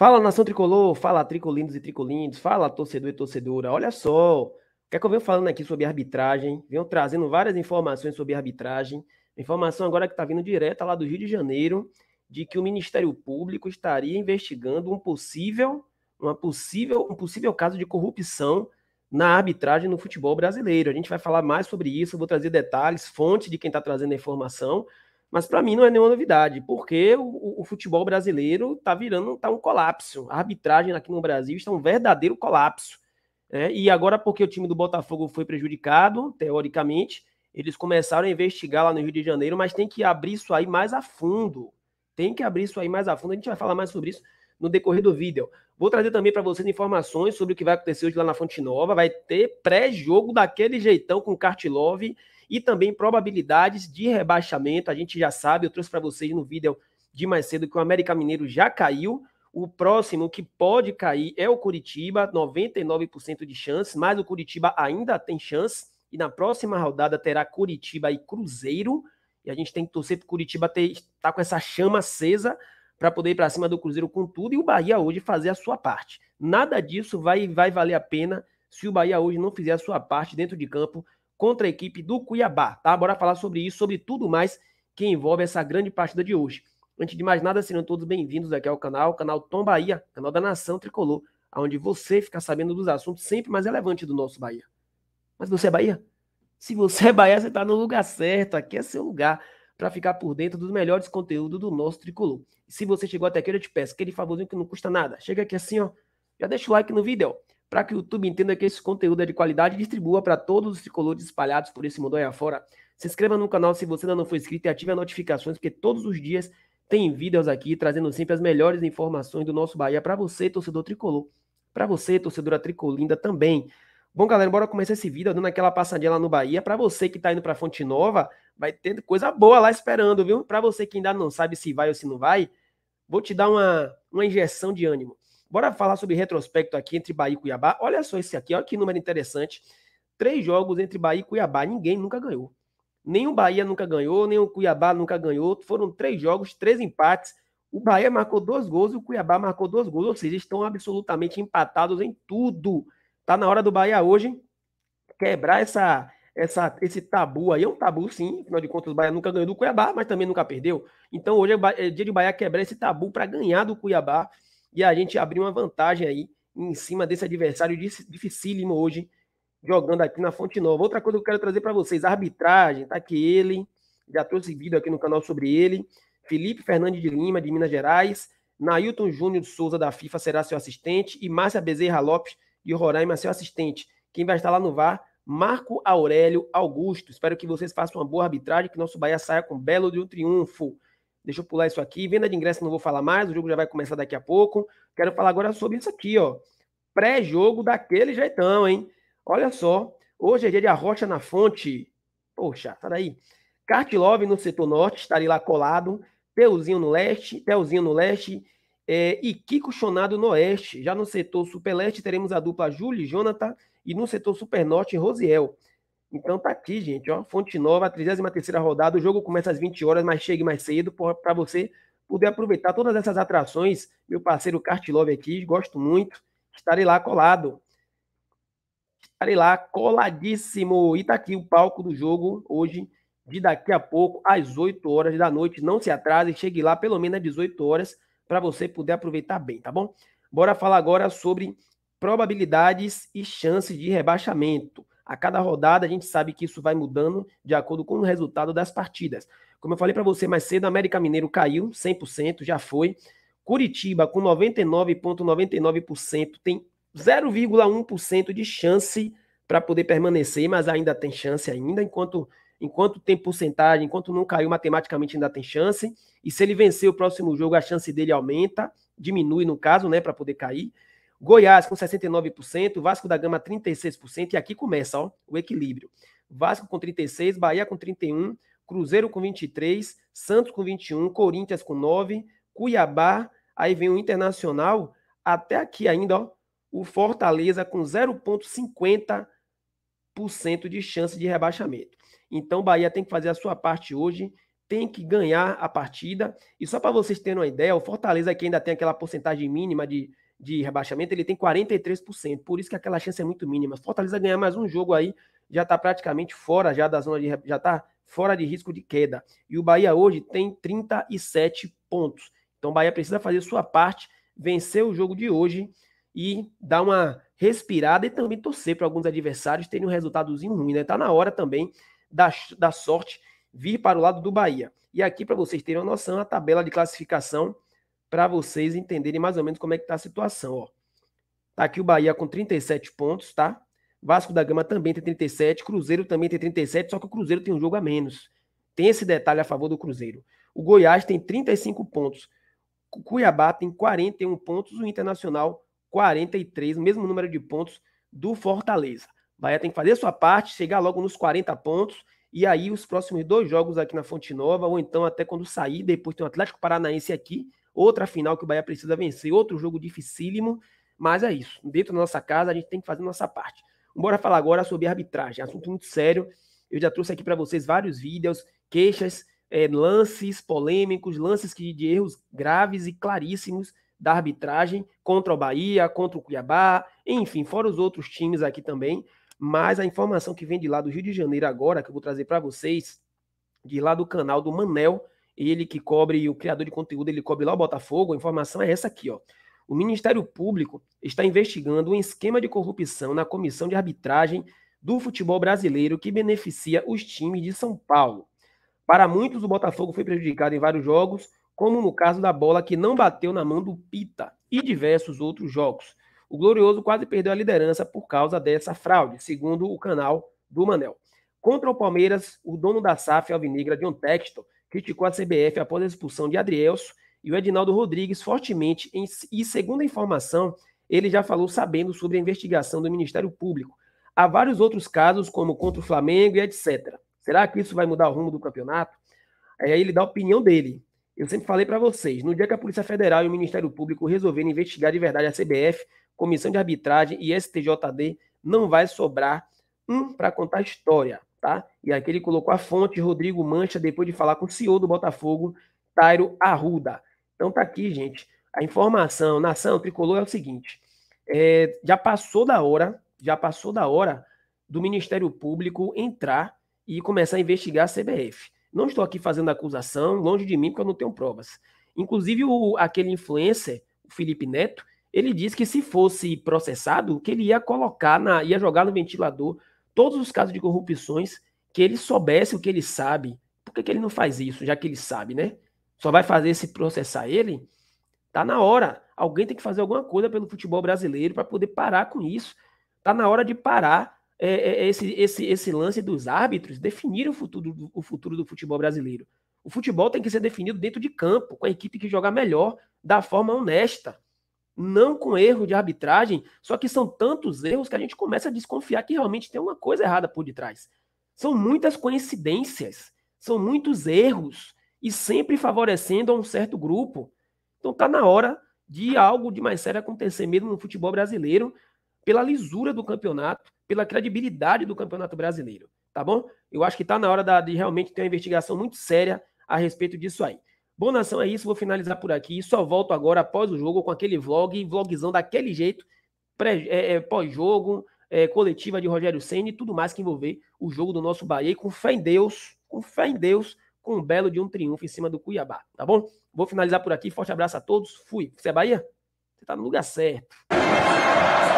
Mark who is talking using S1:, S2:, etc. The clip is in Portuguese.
S1: Fala nação tricolor, fala tricolindos e tricolindos, fala torcedor e torcedora. Olha só, o que é que eu venho falando aqui sobre arbitragem? Venho trazendo várias informações sobre arbitragem. Informação agora que está vindo direta lá do Rio de Janeiro de que o Ministério Público estaria investigando um possível, uma possível, um possível caso de corrupção na arbitragem no futebol brasileiro. A gente vai falar mais sobre isso, vou trazer detalhes, fonte de quem está trazendo a informação, mas para mim não é nenhuma novidade, porque o, o futebol brasileiro está virando tá um colapso. A arbitragem aqui no Brasil está um verdadeiro colapso. Né? E agora, porque o time do Botafogo foi prejudicado, teoricamente, eles começaram a investigar lá no Rio de Janeiro, mas tem que abrir isso aí mais a fundo. Tem que abrir isso aí mais a fundo. A gente vai falar mais sobre isso no decorrer do vídeo. Vou trazer também para vocês informações sobre o que vai acontecer hoje lá na Fonte Nova. Vai ter pré-jogo daquele jeitão com Kartilov e também probabilidades de rebaixamento. A gente já sabe, eu trouxe para vocês no vídeo de mais cedo que o América Mineiro já caiu. O próximo que pode cair é o Curitiba, 99% de chance, mas o Curitiba ainda tem chance. E na próxima rodada terá Curitiba e Cruzeiro. E a gente tem que torcer para o Curitiba estar tá com essa chama acesa para poder ir para cima do Cruzeiro com tudo e o Bahia hoje fazer a sua parte. Nada disso vai, vai valer a pena se o Bahia hoje não fizer a sua parte dentro de campo contra a equipe do Cuiabá, tá? Bora falar sobre isso, sobre tudo mais que envolve essa grande partida de hoje. Antes de mais nada, sejam todos bem-vindos aqui ao canal, canal Tom Bahia, canal da Nação Tricolor, onde você fica sabendo dos assuntos sempre mais relevantes do nosso Bahia. Mas você é Bahia? Se você é Bahia, você está no lugar certo, aqui é seu lugar para ficar por dentro dos melhores conteúdos do nosso Tricolor. E se você chegou até aqui, eu te peço aquele favorzinho que não custa nada. Chega aqui assim, ó, já deixa o like no vídeo, ó para que o YouTube entenda que esse conteúdo é de qualidade e distribua para todos os tricolores espalhados por esse mundo aí afora. Se inscreva no canal se você ainda não for inscrito e ative as notificações, porque todos os dias tem vídeos aqui trazendo sempre as melhores informações do nosso Bahia para você, torcedor tricolor. Para você, torcedora tricolinda também. Bom, galera, bora começar esse vídeo dando aquela passadinha lá no Bahia. Para você que está indo para Fonte Nova, vai ter coisa boa lá esperando, viu? Para você que ainda não sabe se vai ou se não vai, vou te dar uma, uma injeção de ânimo. Bora falar sobre retrospecto aqui entre Bahia e Cuiabá. Olha só esse aqui, olha que número interessante. Três jogos entre Bahia e Cuiabá. Ninguém nunca ganhou. Nem o Bahia nunca ganhou, nem o Cuiabá nunca ganhou. Foram três jogos, três empates. O Bahia marcou dois gols e o Cuiabá marcou dois gols. Ou seja, estão absolutamente empatados em tudo. Tá na hora do Bahia hoje quebrar essa, essa, esse tabu aí. É um tabu, sim. Afinal de contas, o Bahia nunca ganhou do Cuiabá, mas também nunca perdeu. Então hoje é, é dia de Bahia quebrar esse tabu para ganhar do Cuiabá e a gente abriu uma vantagem aí em cima desse adversário dificílimo hoje, jogando aqui na Fonte Nova. Outra coisa que eu quero trazer para vocês, arbitragem, tá aqui ele, já trouxe vídeo aqui no canal sobre ele, Felipe Fernandes de Lima, de Minas Gerais, Nailton Júnior Souza, da FIFA, será seu assistente, e Márcia Bezerra Lopes, de Roraima, seu assistente. Quem vai estar lá no VAR, Marco Aurélio Augusto. Espero que vocês façam uma boa arbitragem, que nosso Bahia saia com belo de um triunfo. Deixa eu pular isso aqui. Venda de ingresso não vou falar mais, o jogo já vai começar daqui a pouco. Quero falar agora sobre isso aqui, ó. Pré-jogo daquele jeitão, hein? Olha só. Hoje é dia de Arrocha na Fonte. Poxa, tá daí. Cartilove no setor norte, estaria tá lá colado. Teuzinho no leste, Teuzinho no leste é, e Kiko Chonado no oeste. Já no setor super leste teremos a dupla Júlio e Jonathan e no setor super norte Rosiel. Então tá aqui, gente, ó, fonte nova, 33 rodada, o jogo começa às 20 horas, mas chegue mais cedo para você poder aproveitar todas essas atrações. Meu parceiro Cartilove aqui, gosto muito, estarei lá colado. Estarei lá coladíssimo. E tá aqui o palco do jogo hoje, de daqui a pouco, às 8 horas da noite. Não se atrase, chegue lá pelo menos às 18 horas para você poder aproveitar bem, tá bom? Bora falar agora sobre probabilidades e chances de rebaixamento. A cada rodada, a gente sabe que isso vai mudando de acordo com o resultado das partidas. Como eu falei para você mais cedo, América Mineiro caiu 100%, já foi. Curitiba, com 99,99%, ,99 tem 0,1% de chance para poder permanecer, mas ainda tem chance ainda, enquanto enquanto tem porcentagem, enquanto não caiu matematicamente ainda tem chance. E se ele vencer o próximo jogo, a chance dele aumenta, diminui no caso, né, para poder cair. Goiás com 69%, Vasco da Gama 36%, e aqui começa ó, o equilíbrio. Vasco com 36%, Bahia com 31%, Cruzeiro com 23%, Santos com 21%, Corinthians com 9%, Cuiabá, aí vem o Internacional, até aqui ainda, ó, o Fortaleza com 0,50% de chance de rebaixamento. Então, Bahia tem que fazer a sua parte hoje, tem que ganhar a partida. E só para vocês terem uma ideia, o Fortaleza aqui ainda tem aquela porcentagem mínima de de rebaixamento, ele tem 43%. Por isso que aquela chance é muito mínima. Fortaleza ganhar mais um jogo aí, já está praticamente fora já da zona de já está fora de risco de queda. E o Bahia hoje tem 37 pontos. Então o Bahia precisa fazer sua parte, vencer o jogo de hoje e dar uma respirada e também torcer para alguns adversários terem um resultadozinho ruim, né? Tá na hora também da, da sorte vir para o lado do Bahia. E aqui para vocês terem uma noção, a tabela de classificação para vocês entenderem mais ou menos como é que está a situação. Ó. Tá aqui o Bahia com 37 pontos, tá? Vasco da Gama também tem 37, Cruzeiro também tem 37, só que o Cruzeiro tem um jogo a menos. Tem esse detalhe a favor do Cruzeiro. O Goiás tem 35 pontos, o Cuiabá tem 41 pontos, o Internacional 43, mesmo número de pontos do Fortaleza. Bahia tem que fazer sua parte, chegar logo nos 40 pontos, e aí os próximos dois jogos aqui na Fonte Nova, ou então até quando sair, depois tem o Atlético Paranaense aqui, outra final que o Bahia precisa vencer, outro jogo dificílimo, mas é isso. Dentro da nossa casa, a gente tem que fazer a nossa parte. Bora falar agora sobre arbitragem, assunto muito sério. Eu já trouxe aqui para vocês vários vídeos, queixas, é, lances polêmicos, lances que, de erros graves e claríssimos da arbitragem contra o Bahia, contra o Cuiabá, enfim, fora os outros times aqui também. Mas a informação que vem de lá do Rio de Janeiro agora, que eu vou trazer para vocês, de lá do canal do Manel, ele que cobre, o criador de conteúdo, ele cobre lá o Botafogo, a informação é essa aqui, ó. O Ministério Público está investigando um esquema de corrupção na comissão de arbitragem do futebol brasileiro que beneficia os times de São Paulo. Para muitos, o Botafogo foi prejudicado em vários jogos, como no caso da bola que não bateu na mão do Pita e diversos outros jogos. O Glorioso quase perdeu a liderança por causa dessa fraude, segundo o canal do Manel. Contra o Palmeiras, o dono da SAF Alvinegra, John Texton, criticou a CBF após a expulsão de Adrielso e o Edinaldo Rodrigues fortemente, em, e segundo a informação, ele já falou sabendo sobre a investigação do Ministério Público. Há vários outros casos, como contra o Flamengo e etc. Será que isso vai mudar o rumo do campeonato? Aí ele dá a opinião dele. Eu sempre falei para vocês, no dia que a Polícia Federal e o Ministério Público resolverem investigar de verdade a CBF, Comissão de Arbitragem e STJD, não vai sobrar um para contar história tá? E aqui ele colocou a fonte Rodrigo Mancha depois de falar com o CEO do Botafogo, Tairo Arruda. Então tá aqui, gente. A informação, nação tricolor é o seguinte: é, já passou da hora, já passou da hora do Ministério Público entrar e começar a investigar a CBF. Não estou aqui fazendo acusação, longe de mim, porque eu não tenho provas. Inclusive, o, aquele influencer, o Felipe Neto, ele disse que se fosse processado, que ele ia colocar, na, ia jogar no ventilador todos os casos de corrupções que ele soubesse o que ele sabe. Por que, que ele não faz isso, já que ele sabe, né? Só vai fazer se processar ele? Tá na hora. Alguém tem que fazer alguma coisa pelo futebol brasileiro para poder parar com isso. Tá na hora de parar é, é, é esse, esse, esse lance dos árbitros, definir o futuro, o futuro do futebol brasileiro. O futebol tem que ser definido dentro de campo, com a equipe que jogar melhor, da forma honesta não com erro de arbitragem, só que são tantos erros que a gente começa a desconfiar que realmente tem uma coisa errada por detrás. São muitas coincidências, são muitos erros e sempre favorecendo a um certo grupo. Então tá na hora de algo de mais sério acontecer mesmo no futebol brasileiro, pela lisura do campeonato, pela credibilidade do campeonato brasileiro, tá bom? Eu acho que tá na hora da, de realmente ter uma investigação muito séria a respeito disso aí. Bom, nação, é isso. Vou finalizar por aqui. Só volto agora após o jogo com aquele vlog, vlogzão daquele jeito, pré, é, é, pós-jogo, é, coletiva de Rogério Senna e tudo mais que envolver o jogo do nosso Bahia. E com fé em Deus, com fé em Deus, com um belo de um triunfo em cima do Cuiabá, tá bom? Vou finalizar por aqui. Forte abraço a todos. Fui. Você é Bahia? Você tá no lugar certo.